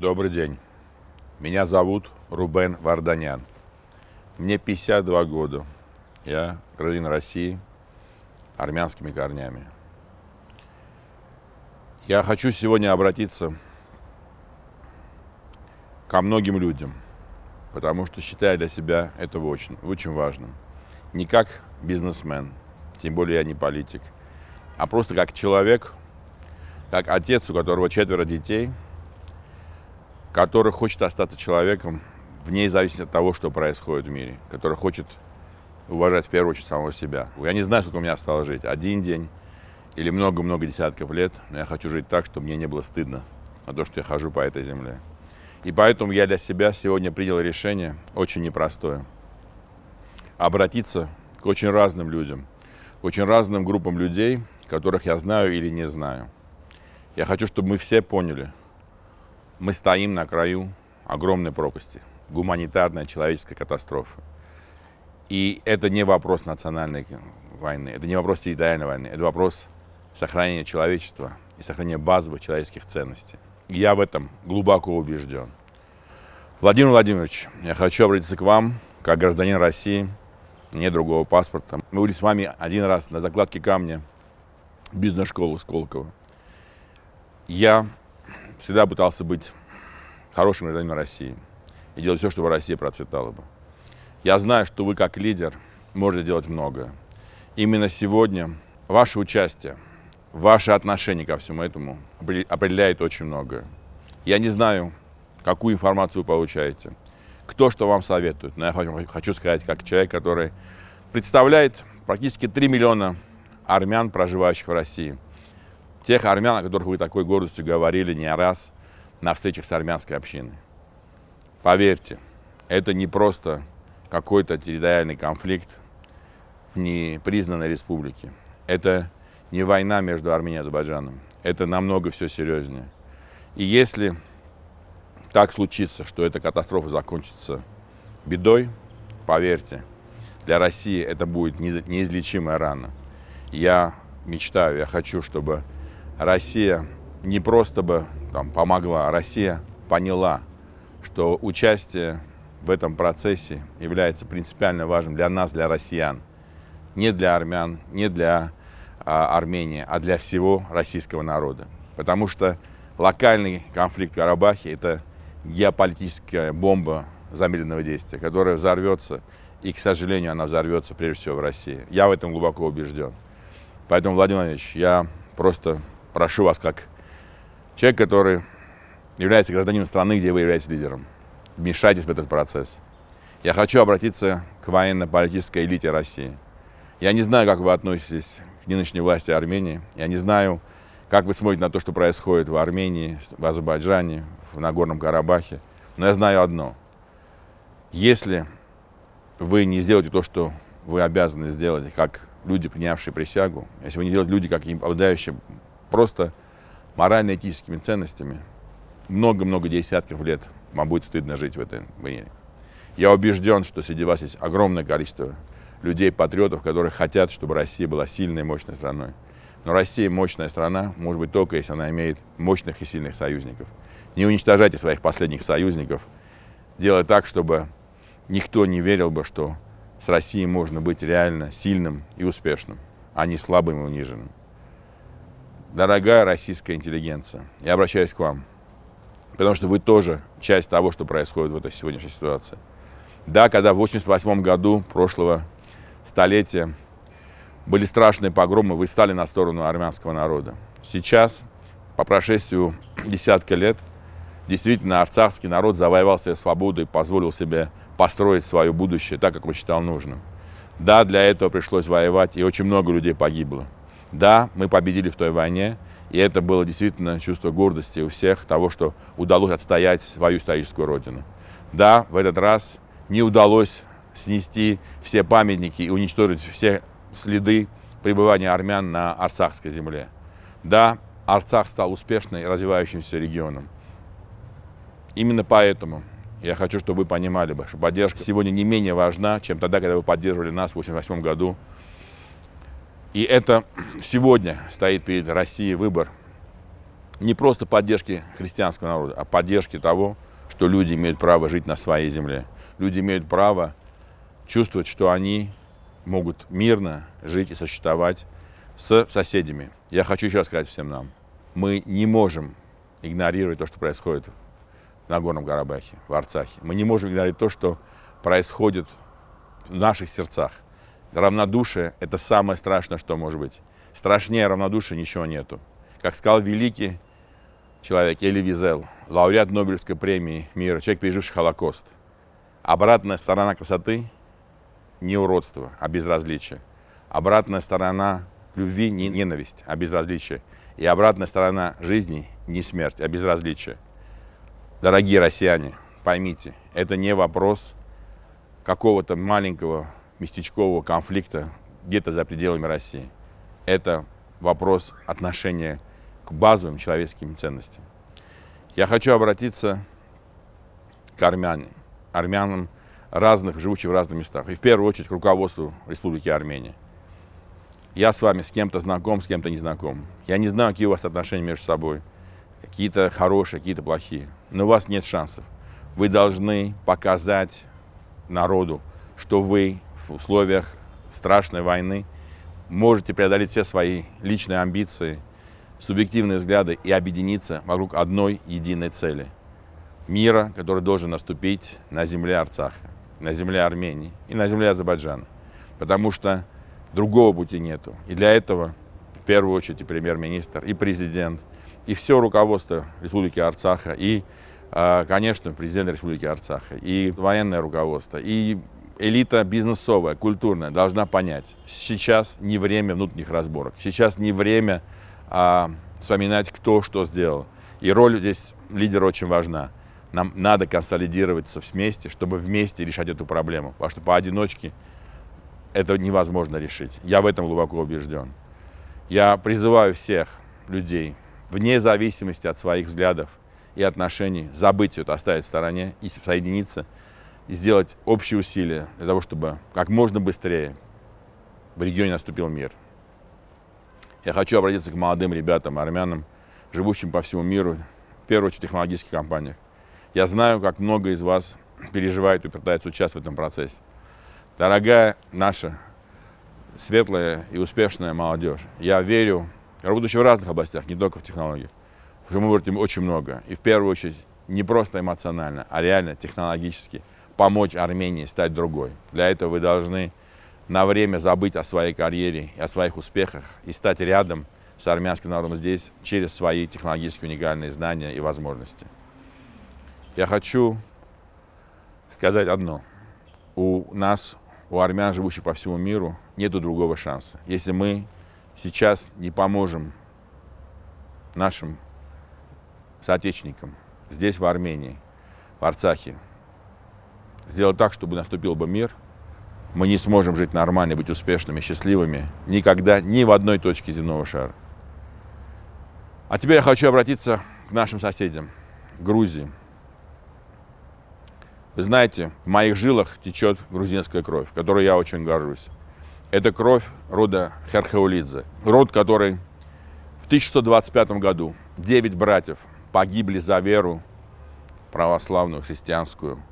Добрый день. Меня зовут Рубен Варданян. Мне 52 года. Я гражданин России армянскими корнями. Я хочу сегодня обратиться ко многим людям, потому что считаю для себя это очень, очень важным. Не как бизнесмен, тем более я не политик, а просто как человек, как отец, у которого четверо детей – который хочет остаться человеком вне зависимости от того, что происходит в мире, который хочет уважать в первую очередь самого себя. Я не знаю, сколько у меня осталось жить, один день или много-много десятков лет, но я хочу жить так, чтобы мне не было стыдно на то, что я хожу по этой земле. И поэтому я для себя сегодня принял решение, очень непростое, обратиться к очень разным людям, к очень разным группам людей, которых я знаю или не знаю. Я хочу, чтобы мы все поняли, мы стоим на краю огромной пропасти, гуманитарной человеческой катастрофы. И это не вопрос национальной войны, это не вопрос территориальной войны, это вопрос сохранения человечества и сохранения базовых человеческих ценностей. И я в этом глубоко убежден. Владимир Владимирович, я хочу обратиться к вам, как гражданин России, не другого паспорта. Мы были с вами один раз на закладке камня бизнес-школы Сколково. Я всегда пытался быть хорошим гражданином России и делать все, чтобы Россия процветала бы. Я знаю, что вы как лидер можете делать многое. Именно сегодня ваше участие, ваше отношение ко всему этому определяет очень многое. Я не знаю, какую информацию вы получаете, кто что вам советует, но я хочу, сказать, как человек, который представляет практически 3 миллиона армян, проживающих в России – Тех армян, о которых вы такой гордостью говорили не раз на встречах с армянской общиной. Поверьте, это не просто какой-то территориальный конфликт в непризнанной республике. Это не война между Арменией и Азербайджаном. Это намного все серьезнее. И если так случится, что эта катастрофа закончится бедой, поверьте, для России это будет неизлечимая рана. Я мечтаю, я хочу, чтобы Россия не просто бы там, помогла, а Россия поняла, что участие в этом процессе является принципиально важным для нас, для россиян. Не для армян, не для а, Армении, а для всего российского народа. Потому что локальный конфликт в Карабахе – это геополитическая бомба замедленного действия, которая взорвется, и, к сожалению, она взорвется прежде всего в России. Я в этом глубоко убежден. Поэтому, Владимир Владимирович, я просто прошу вас, как человек, который является гражданином страны, где вы являетесь лидером, вмешайтесь в этот процесс. Я хочу обратиться к военно-политической элите России. Я не знаю, как вы относитесь к нынешней власти Армении. Я не знаю, как вы смотрите на то, что происходит в Армении, в Азербайджане, в Нагорном Карабахе. Но я знаю одно. Если вы не сделаете то, что вы обязаны сделать, как люди, принявшие присягу, если вы не делаете люди, как обладающие просто морально-этическими ценностями много-много десятков лет вам будет стыдно жить в этой мире. Я убежден, что среди вас есть огромное количество людей-патриотов, которые хотят, чтобы Россия была сильной и мощной страной. Но Россия мощная страна, может быть, только если она имеет мощных и сильных союзников. Не уничтожайте своих последних союзников, делая так, чтобы никто не верил бы, что с Россией можно быть реально сильным и успешным, а не слабым и униженным дорогая российская интеллигенция, я обращаюсь к вам, потому что вы тоже часть того, что происходит в этой сегодняшней ситуации. Да, когда в 1988 году прошлого столетия были страшные погромы, вы стали на сторону армянского народа. Сейчас, по прошествию десятка лет, действительно арцахский народ завоевал себе свободу и позволил себе построить свое будущее так, как он считал нужным. Да, для этого пришлось воевать, и очень много людей погибло. Да, мы победили в той войне, и это было действительно чувство гордости у всех того, что удалось отстоять свою историческую родину. Да, в этот раз не удалось снести все памятники и уничтожить все следы пребывания армян на Арцахской земле. Да, Арцах стал успешным и развивающимся регионом. Именно поэтому я хочу, чтобы вы понимали, что поддержка сегодня не менее важна, чем тогда, когда вы поддерживали нас в 1988 году и это сегодня стоит перед Россией выбор не просто поддержки христианского народа, а поддержки того, что люди имеют право жить на своей земле. Люди имеют право чувствовать, что они могут мирно жить и существовать с соседями. Я хочу еще раз сказать всем нам, мы не можем игнорировать то, что происходит на горном Карабахе, в Арцахе. Мы не можем игнорировать то, что происходит в наших сердцах. Равнодушие – это самое страшное, что может быть. Страшнее равнодушия ничего нету. Как сказал великий человек Эли Визел, лауреат Нобелевской премии мира, человек, переживший Холокост. Обратная сторона красоты – не уродство, а безразличие. Обратная сторона любви – не ненависть, а безразличие. И обратная сторона жизни – не смерть, а безразличие. Дорогие россияне, поймите, это не вопрос какого-то маленького местечкового конфликта где-то за пределами России. Это вопрос отношения к базовым человеческим ценностям. Я хочу обратиться к армянам, армянам разных, живущих в разных местах, и в первую очередь к руководству Республики Армения. Я с вами с кем-то знаком, с кем-то не знаком. Я не знаю, какие у вас отношения между собой. Какие-то хорошие, какие-то плохие. Но у вас нет шансов. Вы должны показать народу, что вы в условиях страшной войны можете преодолеть все свои личные амбиции, субъективные взгляды и объединиться вокруг одной единой цели – мира, который должен наступить на земле Арцаха, на земле Армении и на земле Азербайджана. Потому что другого пути нету. И для этого в первую очередь и премьер-министр, и президент, и все руководство Республики Арцаха, и, а, конечно, президент Республики Арцаха, и военное руководство, и элита бизнесовая, культурная должна понять, сейчас не время внутренних разборок, сейчас не время а, вспоминать, кто что сделал. И роль здесь лидера очень важна. Нам надо консолидироваться вместе, чтобы вместе решать эту проблему, потому что поодиночке это невозможно решить. Я в этом глубоко убежден. Я призываю всех людей, вне зависимости от своих взглядов и отношений, забыть это, оставить в стороне и соединиться – и сделать общие усилия для того, чтобы как можно быстрее в регионе наступил мир. Я хочу обратиться к молодым ребятам, армянам, живущим по всему миру, в первую очередь в технологических компаниях. Я знаю, как много из вас переживает и пытается участвовать в этом процессе. Дорогая наша светлая и успешная молодежь, я верю, работающая в разных областях, не только в технологиях, что мы вырастим очень много. И в первую очередь не просто эмоционально, а реально технологически – помочь Армении стать другой. Для этого вы должны на время забыть о своей карьере и о своих успехах и стать рядом с армянским народом здесь через свои технологически уникальные знания и возможности. Я хочу сказать одно. У нас, у армян, живущих по всему миру, нет другого шанса. Если мы сейчас не поможем нашим соотечественникам здесь, в Армении, в Арцахе, сделать так, чтобы наступил бы мир, мы не сможем жить нормально, быть успешными, счастливыми никогда ни в одной точке земного шара. А теперь я хочу обратиться к нашим соседям, Грузии. Вы знаете, в моих жилах течет грузинская кровь, которой я очень горжусь. Это кровь рода Херхеулидзе, род, который в 1625 году 9 братьев погибли за веру православную, христианскую –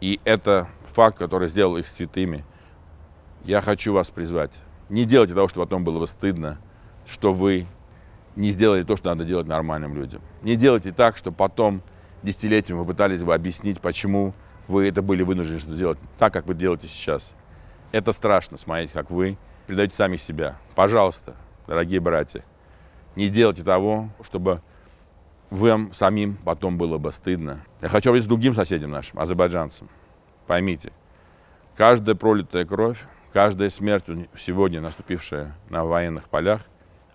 и это факт, который сделал их святыми. Я хочу вас призвать. Не делайте того, чтобы потом было бы стыдно, что вы не сделали то, что надо делать нормальным людям. Не делайте так, что потом десятилетиями вы пытались бы объяснить, почему вы это были вынуждены что делать так, как вы делаете сейчас. Это страшно смотреть, как вы предаете сами себя. Пожалуйста, дорогие братья, не делайте того, чтобы вам самим потом было бы стыдно. Я хочу обратиться к другим соседям нашим, азербайджанцам. Поймите, каждая пролитая кровь, каждая смерть, сегодня наступившая на военных полях,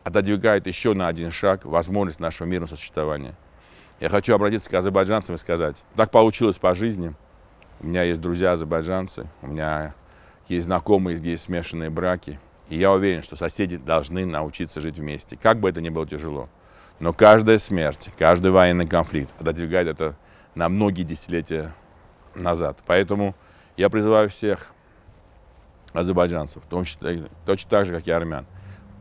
отодвигает еще на один шаг возможность нашего мирного сосуществования. Я хочу обратиться к азербайджанцам и сказать, так получилось по жизни, у меня есть друзья азербайджанцы, у меня есть знакомые, где есть смешанные браки, и я уверен, что соседи должны научиться жить вместе, как бы это ни было тяжело. Но каждая смерть, каждый военный конфликт отодвигает это на многие десятилетия назад. Поэтому я призываю всех азербайджанцев, в том числе, э, точно так же, как и армян,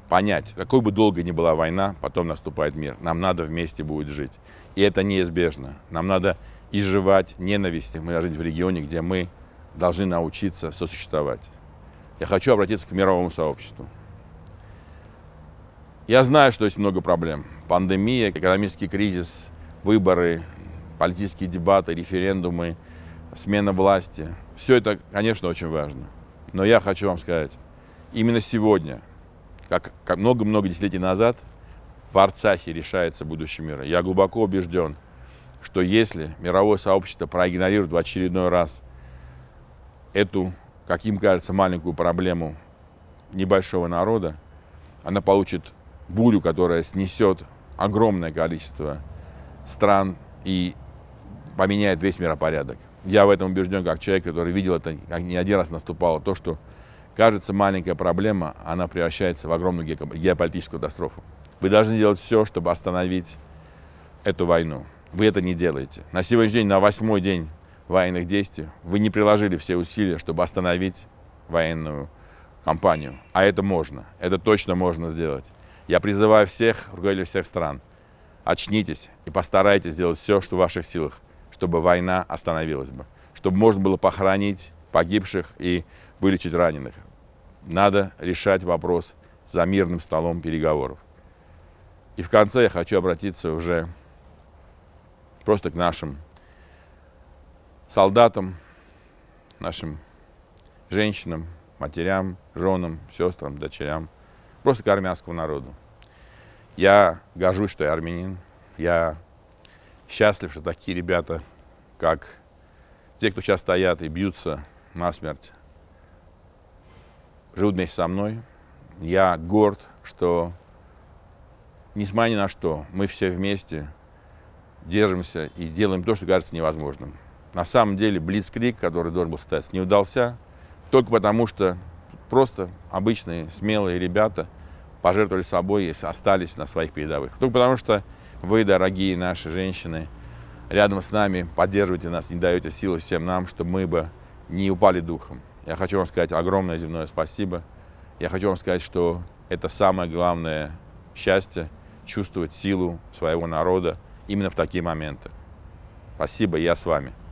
понять, какой бы долгой ни была война, потом наступает мир. Нам надо вместе будет жить. И это неизбежно. Нам надо изживать ненависть. Мы должны жить в регионе, где мы должны научиться сосуществовать. Я хочу обратиться к мировому сообществу. Я знаю, что есть много проблем. Пандемия, экономический кризис, выборы, политические дебаты, референдумы, смена власти. Все это, конечно, очень важно. Но я хочу вам сказать, именно сегодня, как много-много десятилетий назад, в Арцахе решается будущее мира. Я глубоко убежден, что если мировое сообщество проигнорирует в очередной раз эту, как им кажется, маленькую проблему небольшого народа, она получит бурю, которая снесет огромное количество стран и поменяет весь миропорядок. Я в этом убежден, как человек, который видел это, как не один раз наступало, то, что кажется маленькая проблема, она превращается в огромную геополитическую катастрофу. Вы должны делать все, чтобы остановить эту войну. Вы это не делаете. На сегодняшний день, на восьмой день военных действий, вы не приложили все усилия, чтобы остановить военную кампанию. А это можно, это точно можно сделать. Я призываю всех, руководителей всех стран, очнитесь и постарайтесь сделать все, что в ваших силах, чтобы война остановилась бы, чтобы можно было похоронить погибших и вылечить раненых. Надо решать вопрос за мирным столом переговоров. И в конце я хочу обратиться уже просто к нашим солдатам, нашим женщинам, матерям, женам, сестрам, дочерям – просто к армянскому народу. Я горжусь, что я армянин. Я счастлив, что такие ребята, как те, кто сейчас стоят и бьются насмерть, живут вместе со мной. Я горд, что, несмотря ни на что, мы все вместе держимся и делаем то, что кажется невозможным. На самом деле, блицкрик, который должен был стать, не удался только потому, что просто обычные смелые ребята пожертвовали собой и остались на своих передовых. Только потому что вы, дорогие наши женщины, рядом с нами, поддерживаете нас, не даете силы всем нам, чтобы мы бы не упали духом. Я хочу вам сказать огромное земное спасибо. Я хочу вам сказать, что это самое главное счастье – чувствовать силу своего народа именно в такие моменты. Спасибо, я с вами.